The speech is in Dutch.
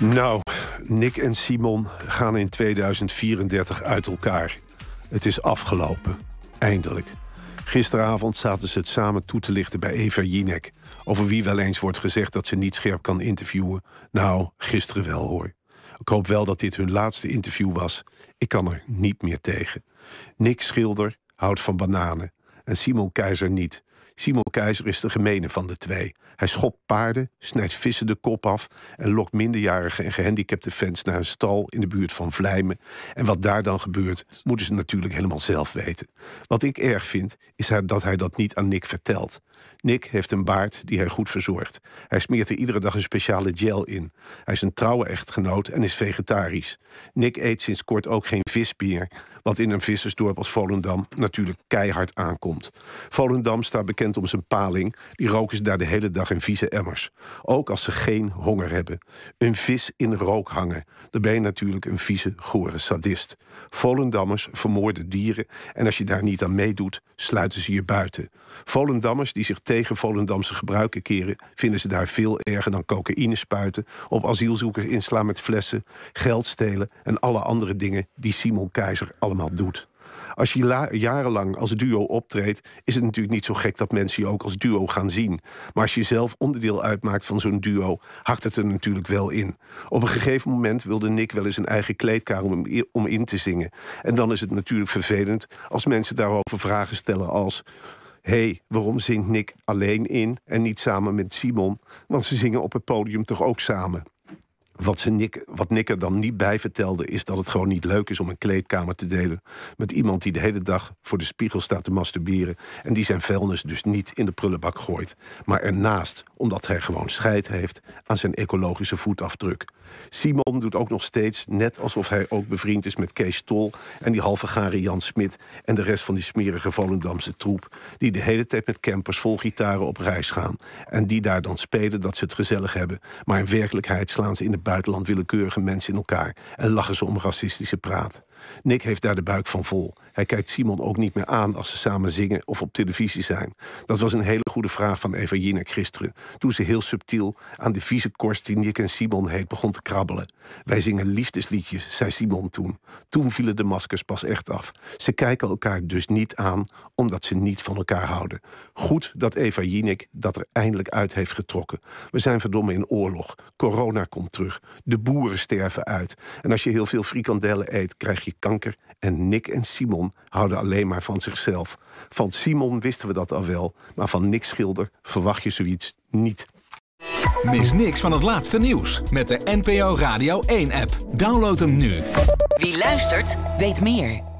Nou, Nick en Simon gaan in 2034 uit elkaar. Het is afgelopen. Eindelijk. Gisteravond zaten ze het samen toe te lichten bij Eva Jinek. Over wie wel eens wordt gezegd dat ze niet scherp kan interviewen. Nou, gisteren wel hoor. Ik hoop wel dat dit hun laatste interview was. Ik kan er niet meer tegen. Nick Schilder houdt van bananen. En Simon Keizer niet. Simon Keizer is de gemene van de twee. Hij schopt paarden, snijdt vissen de kop af en lokt minderjarige en gehandicapte fans naar een stal in de buurt van Vlijmen. En wat daar dan gebeurt, moeten ze natuurlijk helemaal zelf weten. Wat ik erg vind, is dat hij dat niet aan Nick vertelt. Nick heeft een baard die hij goed verzorgt. Hij smeert er iedere dag een speciale gel in. Hij is een trouwe echtgenoot en is vegetarisch. Nick eet sinds kort ook geen visbier, wat in een vissersdorp als Volendam natuurlijk keihard aankomt. Volendam staat bekend om zijn paling, die roken ze daar de hele dag in vieze emmers. Ook als ze geen honger hebben. Een vis in rook hangen, dan ben je natuurlijk een vieze, gore sadist. Volendammers vermoorden dieren en als je daar niet aan meedoet, sluiten ze je buiten. Volendammers die zich tegen Volendamse gebruiken keren, vinden ze daar veel erger dan cocaïne spuiten, op asielzoekers inslaan met flessen, geld stelen en alle andere dingen die Simon Keizer allemaal doet. Als je jarenlang als duo optreedt, is het natuurlijk niet zo gek dat mensen je ook als duo gaan zien. Maar als je zelf onderdeel uitmaakt van zo'n duo, hakt het er natuurlijk wel in. Op een gegeven moment wilde Nick wel eens een eigen kleedkamer om in te zingen. En dan is het natuurlijk vervelend als mensen daarover vragen stellen als hé, hey, waarom zingt Nick alleen in en niet samen met Simon? Want ze zingen op het podium toch ook samen. Wat, ze Nick, wat Nick er dan niet bij vertelde, is dat het gewoon niet leuk is om een kleedkamer te delen met iemand die de hele dag voor de spiegel staat te masturberen en die zijn vuilnis dus niet in de prullenbak gooit, maar ernaast, omdat hij gewoon scheid heeft aan zijn ecologische voetafdruk. Simon doet ook nog steeds net alsof hij ook bevriend is met Kees Tol en die halve garen Jan Smit en de rest van die smerige Volendamse troep, die de hele tijd met campers vol gitaren op reis gaan en die daar dan spelen dat ze het gezellig hebben, maar in werkelijkheid slaan ze in de buitenland willekeurige mensen in elkaar en lachen ze om racistische praat. Nick heeft daar de buik van vol. Hij kijkt Simon ook niet meer aan als ze samen zingen of op televisie zijn. Dat was een hele goede vraag van Eva Jinek gisteren. Toen ze heel subtiel aan de vieze korst die Nick en Simon heet begon te krabbelen. Wij zingen liefdesliedjes, zei Simon toen. Toen vielen de maskers pas echt af. Ze kijken elkaar dus niet aan, omdat ze niet van elkaar houden. Goed dat Eva Jinek dat er eindelijk uit heeft getrokken. We zijn verdomme in oorlog. Corona komt terug. De boeren sterven uit. En als je heel veel frikandellen eet, krijg je kanker. En Nick en Simon houden alleen maar van zichzelf. Van Simon wisten we dat al wel, maar van Nick Schilder verwacht je zoiets niet. Mis niks van het laatste nieuws met de NPO Radio 1-app. Download hem nu. Wie luistert, weet meer.